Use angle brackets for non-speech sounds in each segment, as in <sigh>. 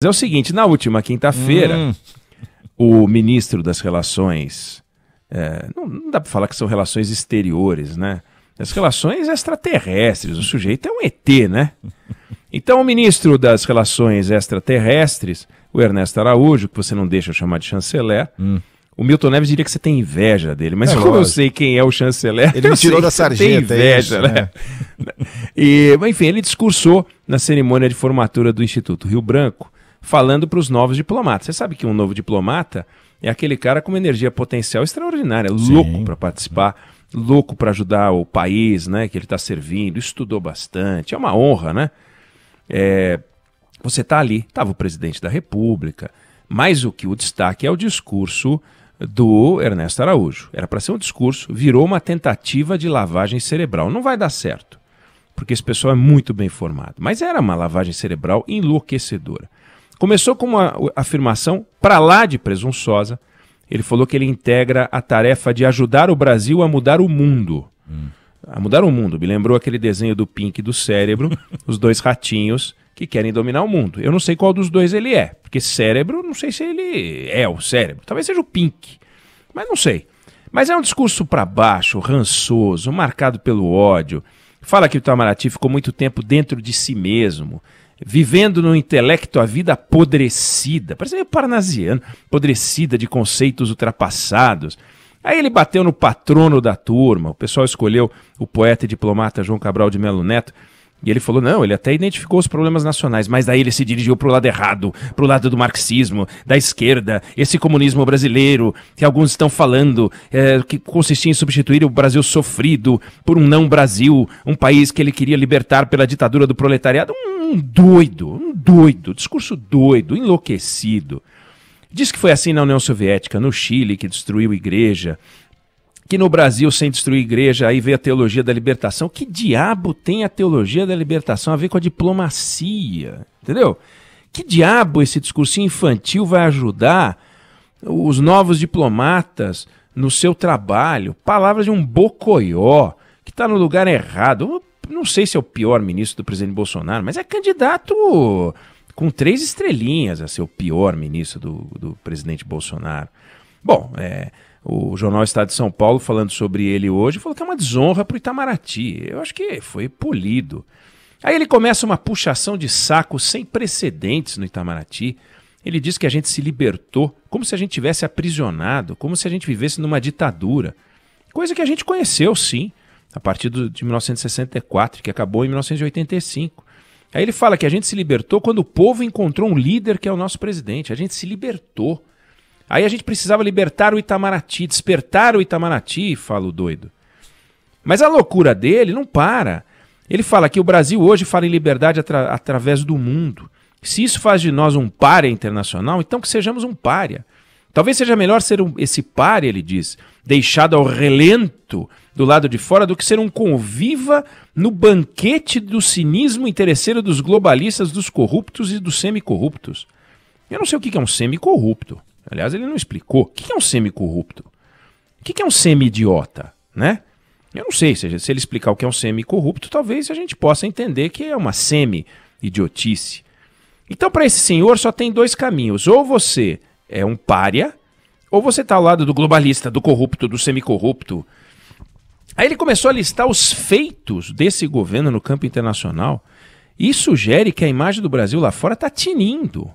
É o seguinte, na última quinta-feira, hum. o ministro das Relações. É, não, não, dá para falar que são relações exteriores, né? As relações extraterrestres. O sujeito é um ET, né? Então, o ministro das Relações Extraterrestres, o Ernesto Araújo, que você não deixa eu chamar de chanceler, hum. o Milton Neves diria que você tem inveja dele, mas é como lógico. eu sei quem é o chanceler, ele me <laughs> tirou da sarjeta. Tem inveja, é isso, né? né? e, enfim, ele discursou na cerimônia de formatura do Instituto Rio Branco falando para os novos diplomatas. Você sabe que um novo diplomata é aquele cara com uma energia potencial extraordinária, Sim. louco para participar, louco para ajudar o país, né, que ele está servindo, estudou bastante, é uma honra, né? É, você está ali, estava o presidente da República, mas o que o destaque é o discurso do Ernesto Araújo. Era para ser um discurso, virou uma tentativa de lavagem cerebral. Não vai dar certo, porque esse pessoal é muito bem formado. Mas era uma lavagem cerebral enlouquecedora. Começou com uma afirmação para lá de presunçosa. Ele falou que ele integra a tarefa de ajudar o Brasil a mudar o mundo. Hum. A mudar o mundo. Me lembrou aquele desenho do Pink do cérebro, <laughs> os dois ratinhos que querem dominar o mundo. Eu não sei qual dos dois ele é, porque cérebro, não sei se ele é o cérebro. Talvez seja o Pink, mas não sei. Mas é um discurso para baixo, rançoso, marcado pelo ódio. Fala que o Itamaraty ficou muito tempo dentro de si mesmo, vivendo no intelecto a vida apodrecida, parece meio parnasiano, apodrecida de conceitos ultrapassados. Aí ele bateu no patrono da turma, o pessoal escolheu o poeta e diplomata João Cabral de Melo Neto, e ele falou: não, ele até identificou os problemas nacionais, mas daí ele se dirigiu para o lado errado, para o lado do marxismo, da esquerda, esse comunismo brasileiro, que alguns estão falando, é, que consistia em substituir o Brasil sofrido por um não-Brasil, um país que ele queria libertar pela ditadura do proletariado um doido, um doido, discurso doido, enlouquecido. Diz que foi assim na União Soviética, no Chile, que destruiu igreja, que no Brasil, sem destruir igreja, aí veio a teologia da libertação. Que diabo tem a teologia da libertação a ver com a diplomacia? Entendeu? Que diabo esse discurso infantil vai ajudar os novos diplomatas no seu trabalho? Palavras de um bocoió que está no lugar errado não sei se é o pior ministro do presidente Bolsonaro, mas é candidato com três estrelinhas a ser o pior ministro do, do presidente Bolsonaro. Bom, é, o jornal Estado de São Paulo, falando sobre ele hoje, falou que é uma desonra para o Itamaraty. Eu acho que foi polido. Aí ele começa uma puxação de saco sem precedentes no Itamaraty. Ele diz que a gente se libertou, como se a gente tivesse aprisionado, como se a gente vivesse numa ditadura. Coisa que a gente conheceu, sim a partir do, de 1964, que acabou em 1985. Aí ele fala que a gente se libertou quando o povo encontrou um líder que é o nosso presidente. A gente se libertou. Aí a gente precisava libertar o Itamaraty, despertar o Itamaraty, fala o doido. Mas a loucura dele não para. Ele fala que o Brasil hoje fala em liberdade atra através do mundo. Se isso faz de nós um párea internacional, então que sejamos um párea. Talvez seja melhor ser um, esse párea, ele diz, deixado ao relento do lado de fora do que ser um conviva no banquete do cinismo interesseiro dos globalistas, dos corruptos e dos semicorruptos. Eu não sei o que é um semicorrupto. Aliás, ele não explicou. O que é um semicorrupto? O que é um semi-idiota, né? Eu não sei, se ele explicar o que é um semi-corrupto, talvez a gente possa entender que é uma semi-idiotice. Então, para esse senhor, só tem dois caminhos. Ou você é um pária, ou você está ao lado do globalista, do corrupto, do semi-corrupto, Aí ele começou a listar os feitos desse governo no campo internacional e sugere que a imagem do Brasil lá fora está tinindo,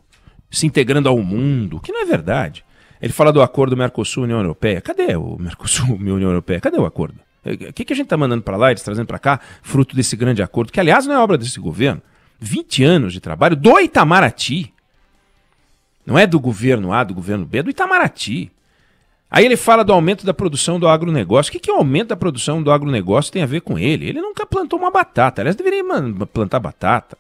se integrando ao mundo, que não é verdade. Ele fala do acordo Mercosul-União Europeia. Cadê o Mercosul-União Europeia? Cadê o acordo? O é, é, que, que a gente está mandando para lá, eles trazendo para cá, fruto desse grande acordo, que aliás não é obra desse governo. 20 anos de trabalho do Itamaraty. Não é do governo A, do governo B, é do Itamaraty. Aí ele fala do aumento da produção do agronegócio. O que, que é o aumento da produção do agronegócio tem a ver com ele? Ele nunca plantou uma batata. Aliás, deveria plantar batata.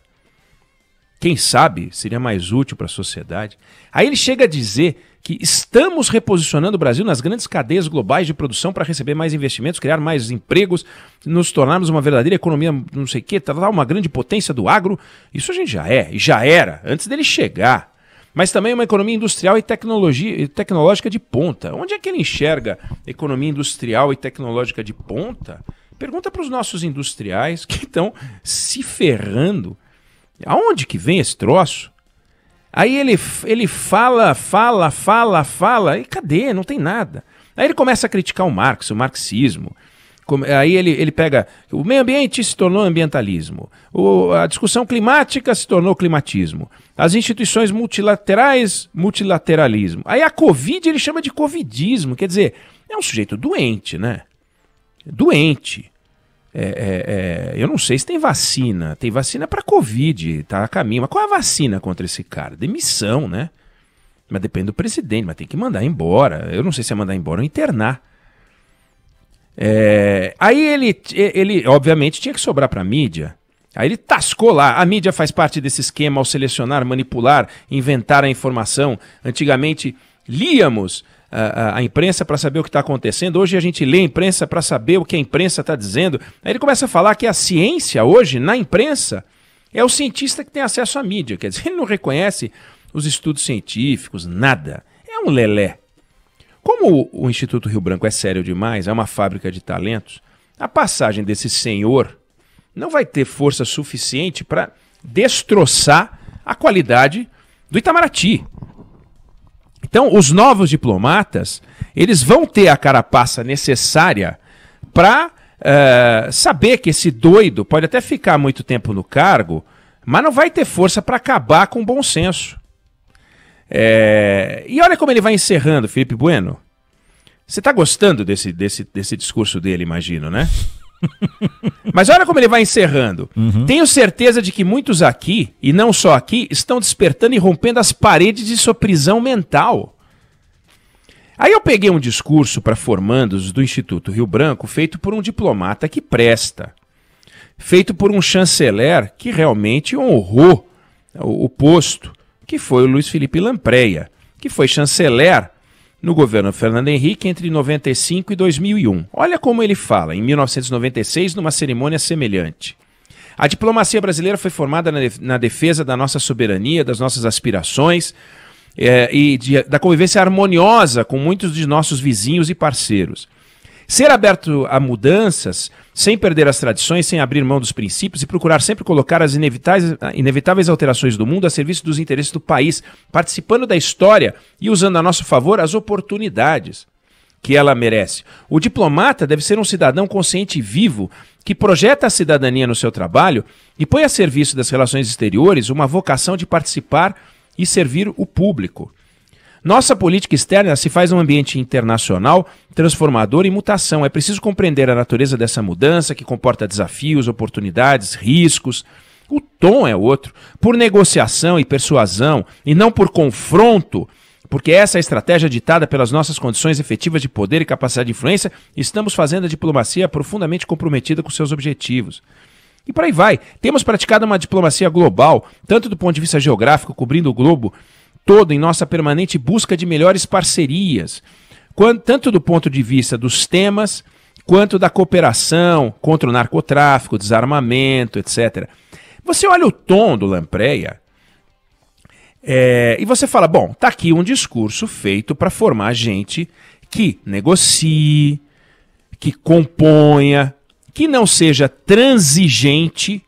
Quem sabe seria mais útil para a sociedade. Aí ele chega a dizer que estamos reposicionando o Brasil nas grandes cadeias globais de produção para receber mais investimentos, criar mais empregos, nos tornarmos uma verdadeira economia, não sei o quê, uma grande potência do agro. Isso a gente já é, e já era, antes dele chegar mas também uma economia industrial e tecnologia, tecnológica de ponta. Onde é que ele enxerga economia industrial e tecnológica de ponta? Pergunta para os nossos industriais que estão se ferrando. Aonde que vem esse troço? Aí ele, ele fala, fala, fala, fala, e cadê? Não tem nada. Aí ele começa a criticar o Marx, o marxismo. Como, aí ele, ele pega. O meio ambiente se tornou ambientalismo. O, a discussão climática se tornou climatismo. As instituições multilaterais, multilateralismo. Aí a Covid ele chama de covidismo. Quer dizer, é um sujeito doente, né? Doente. É, é, é, eu não sei se tem vacina. Tem vacina para Covid, tá a caminho. Mas qual é a vacina contra esse cara? Demissão, né? Mas depende do presidente, mas tem que mandar embora. Eu não sei se é mandar embora ou internar. É, aí ele, ele, obviamente, tinha que sobrar para a mídia. Aí ele tascou lá. A mídia faz parte desse esquema ao selecionar, manipular, inventar a informação. Antigamente, líamos a, a, a imprensa para saber o que está acontecendo. Hoje a gente lê a imprensa para saber o que a imprensa está dizendo. Aí ele começa a falar que a ciência hoje, na imprensa, é o cientista que tem acesso à mídia. Quer dizer, <laughs> ele não reconhece os estudos científicos, nada. É um lelé. Como o Instituto Rio Branco é sério demais, é uma fábrica de talentos, a passagem desse senhor não vai ter força suficiente para destroçar a qualidade do Itamaraty. Então, os novos diplomatas, eles vão ter a carapaça necessária para uh, eh, saber que esse doido pode até ficar muito tempo no cargo, mas não vai ter força para acabar com o bom senso. É... E olha como ele vai encerrando, Felipe Bueno. Você tá gostando desse, desse, desse discurso dele, imagino, né? <laughs> Mas olha como ele vai encerrando. Uhum. Tenho certeza de que muitos aqui, e não só aqui, estão despertando e rompendo as paredes de sua prisão mental. Aí eu peguei um discurso para formandos do Instituto Rio Branco feito por um diplomata que presta, feito por um chanceler que realmente honrou o posto que foi o Luiz Felipe Lampreia, que foi chanceler no governo Fernando Henrique entre 95 e 2001. Olha como ele fala, em 1996, numa cerimônia semelhante. A diplomacia brasileira foi formada na defesa da nossa soberania, das nossas aspirações é, e de, da convivência harmoniosa com muitos de nossos vizinhos e parceiros. Ser aberto a mudanças, sem perder as tradições, sem abrir mão dos princípios e procurar sempre colocar as inevitáveis, inevitáveis alterações do mundo a serviço dos interesses do país, participando da história e usando a nosso favor as oportunidades que ela merece. O diplomata deve ser um cidadão consciente e vivo que projeta a cidadania no seu trabalho e põe a serviço das relações exteriores uma vocação de participar e servir o público. Nossa política externa se faz um ambiente internacional transformador e mutação. É preciso compreender a natureza dessa mudança que comporta desafios, oportunidades, riscos. O tom é outro. Por negociação e persuasão, e não por confronto, porque essa é a estratégia ditada pelas nossas condições efetivas de poder e capacidade de influência, estamos fazendo a diplomacia profundamente comprometida com seus objetivos. E por aí vai. Temos praticado uma diplomacia global, tanto do ponto de vista geográfico, cobrindo o globo, todo em nossa permanente busca de melhores parcerias, tanto do ponto de vista dos temas quanto da cooperação contra o narcotráfico, desarmamento, etc. Você olha o tom do Lampreia é, e você fala: bom, tá aqui um discurso feito para formar gente que negocie, que componha, que não seja transigente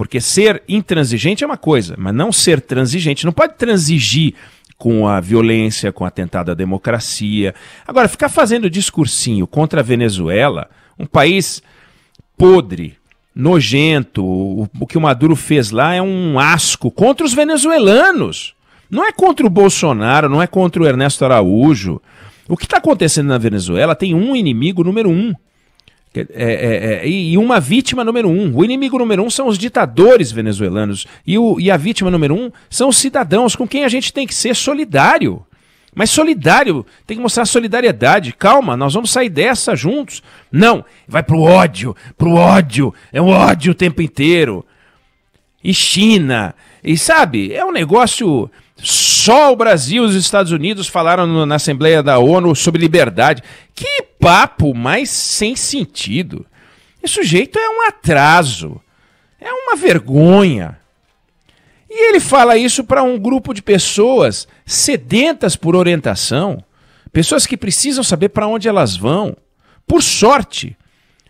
porque ser intransigente é uma coisa, mas não ser transigente. Não pode transigir com a violência, com o atentado à democracia. Agora, ficar fazendo discursinho contra a Venezuela, um país podre, nojento, o, o que o Maduro fez lá é um asco contra os venezuelanos. Não é contra o Bolsonaro, não é contra o Ernesto Araújo. O que está acontecendo na Venezuela tem um inimigo número um, é, é, é, é e uma vítima número um. O inimigo número um são os ditadores venezuelanos. E, o, e a vítima número um são os cidadãos, com quem a gente tem que ser solidário. Mas solidário, tem que mostrar solidariedade. Calma, nós vamos sair dessa juntos. Não, vai pro ódio, pro ódio. É um ódio o tempo inteiro. E China. E sabe, é um negócio só o Brasil e os Estados Unidos falaram na Assembleia da ONU sobre liberdade. Que papo mais sem sentido. Esse sujeito é um atraso. É uma vergonha. E ele fala isso para um grupo de pessoas sedentas por orientação, pessoas que precisam saber para onde elas vão. Por sorte,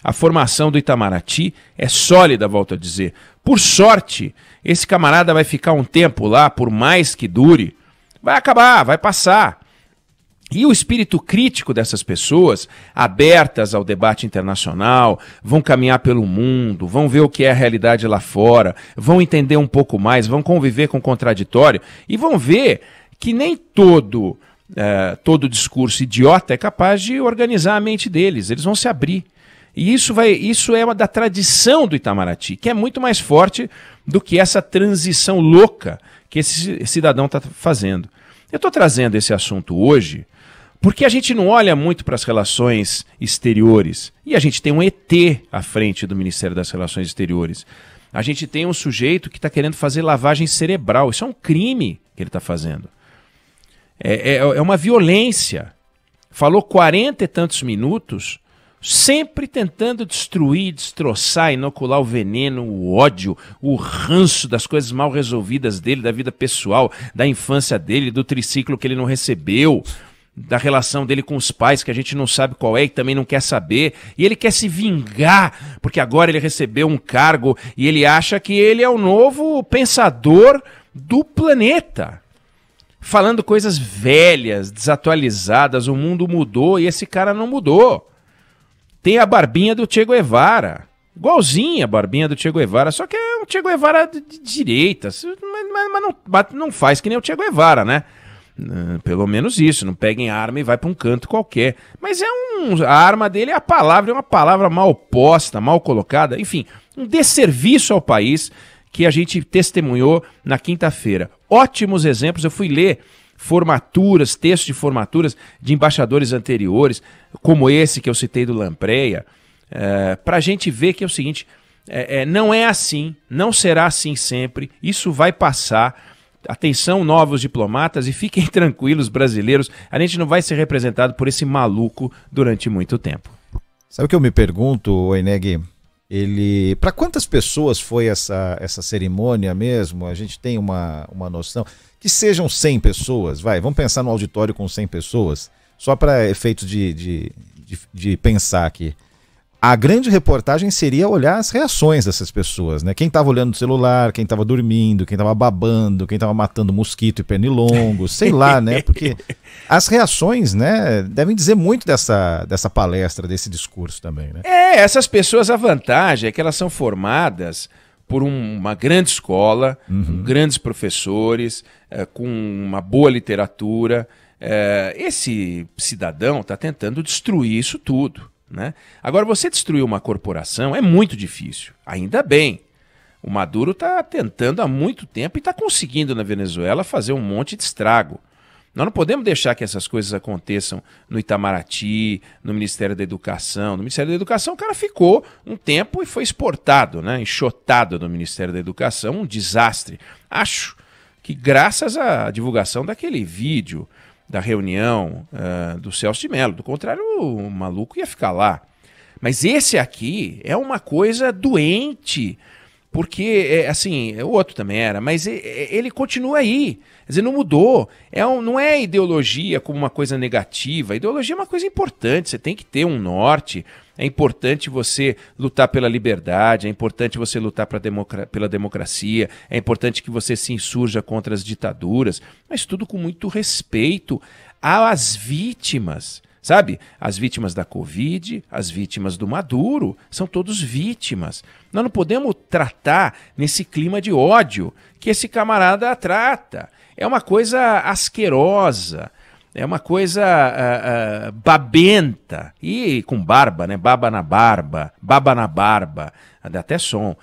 a formação do Itamaraty é sólida, volto a dizer. Por sorte, esse camarada vai ficar um tempo lá, por mais que dure, vai acabar, vai passar. E o espírito crítico dessas pessoas, abertas ao debate internacional, vão caminhar pelo mundo, vão ver o que é a realidade lá fora, vão entender um pouco mais, vão conviver com o contraditório e vão ver que nem todo, eh, todo discurso idiota é capaz de organizar a mente deles. Eles vão se abrir. E isso, vai, isso é uma da tradição do Itamaraty, que é muito mais forte do que essa transição louca que esse cidadão está fazendo. Eu estou trazendo esse assunto hoje porque a gente não olha muito para as relações exteriores. E a gente tem um ET à frente do Ministério das Relações Exteriores. A gente tem um sujeito que está querendo fazer lavagem cerebral. Isso é um crime que ele está fazendo. É, é, é, uma violência. Falou quarenta e tantos minutos sempre tentando destruir, destroçar, inocular o veneno, o ódio, o ranço das coisas mal resolvidas dele, da vida pessoal, da infância dele, do triciclo que ele não recebeu, da relação dele com os pais, que a gente não sabe qual é e também não quer saber. E ele quer se vingar, porque agora ele recebeu um cargo e ele acha que ele é o novo pensador do planeta. Falando coisas velhas, desatualizadas, o mundo mudou e esse cara não mudou tem a barbinha do Che Guevara. Igualzinha a barbinha do Che Guevara, só que é um Che Guevara de direita, mas, mas, não, mas não faz que nem o Che Guevara, né? Hum, pelo menos isso, não peguem arma e vai para um canto qualquer. Mas é um. A arma dele é a palavra, é uma palavra mal posta, mal colocada, enfim, um desserviço ao país que a gente testemunhou na quinta-feira. Ótimos exemplos, eu fui ler formaturas, textos de formaturas de embaixadores anteriores, como esse que eu citei do Lampreia, é, para a gente ver que é o seguinte: é, é, não é assim, não será assim sempre, isso vai passar. Atenção, novos diplomatas, e fiquem <laughs> tranquilos, brasileiros, a gente não vai ser representado por esse maluco durante muito tempo. Sabe o que eu me pergunto, Oineg? Ele, para quantas pessoas foi essa, essa cerimônia mesmo? A gente tem uma, uma noção que sejam 100 pessoas, vai, vamos pensar no auditório com 100 pessoas, só para efeitos de, de, de, de, pensar aqui. A grande reportagem seria olhar as reações dessas pessoas, né? Quem estava olhando o celular, quem estava dormindo, quem estava babando, quem estava matando mosquito e pernilongo, sei lá, né? Porque <laughs> as reações, né, devem dizer muito dessa, dessa palestra, desse discurso também, né? É, essas pessoas, a vantagem é que elas são formadas por um, uma grande escola, uhum. com grandes professores, é, com uma boa literatura. É, esse cidadão está tentando destruir isso tudo. Né? Agora, você destruir uma corporação é muito difícil, ainda bem. O Maduro está tentando há muito tempo e está conseguindo na Venezuela fazer um monte de estrago. Nós não podemos deixar que essas coisas aconteçam no Itamaraty, no Ministério da Educação. No Ministério da Educação, o cara ficou um tempo e foi exportado, né? enxotado do Ministério da Educação, um desastre. Acho que graças à divulgação daquele vídeo da reunião uh, do Celso de Mello, do contrário, o maluco ia ficar lá. Mas esse aqui é uma coisa doente. Porque, é, assim, o é outro também era, mas é, ele continua aí. Quer dizer, não mudou. É um, não é ideologia como uma coisa negativa. A ideologia é uma coisa importante, você tem que ter um norte. É importante você lutar pela liberdade, é importante você lutar democra pela democracia, é importante que você se insurja contra as ditaduras, mas tudo com muito respeito às vítimas. Sabe? As vítimas da Covid, as vítimas do Maduro, são todos vítimas. Nós não podemos tratar nesse clima de ódio que esse camarada trata. É uma coisa asquerosa, é uma coisa ah, ah, babenta. E com barba, né? Baba na barba, baba na barba, dá até som.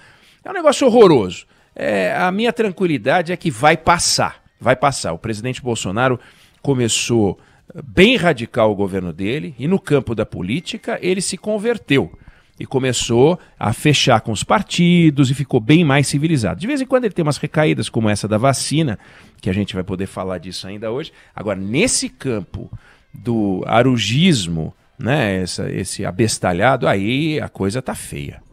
É um negócio horroroso. É, a minha tranquilidade é que vai passar, vai passar. O presidente Bolsonaro começou bem radical o governo dele, e no campo da política ele se converteu e começou a fechar com os partidos e ficou bem mais civilizado. De vez em quando ele tem umas recaídas, como essa da vacina, que a gente vai poder falar disso ainda hoje. Agora, nesse campo do arugismo, né, essa, esse abestalhado, aí a coisa tá feia.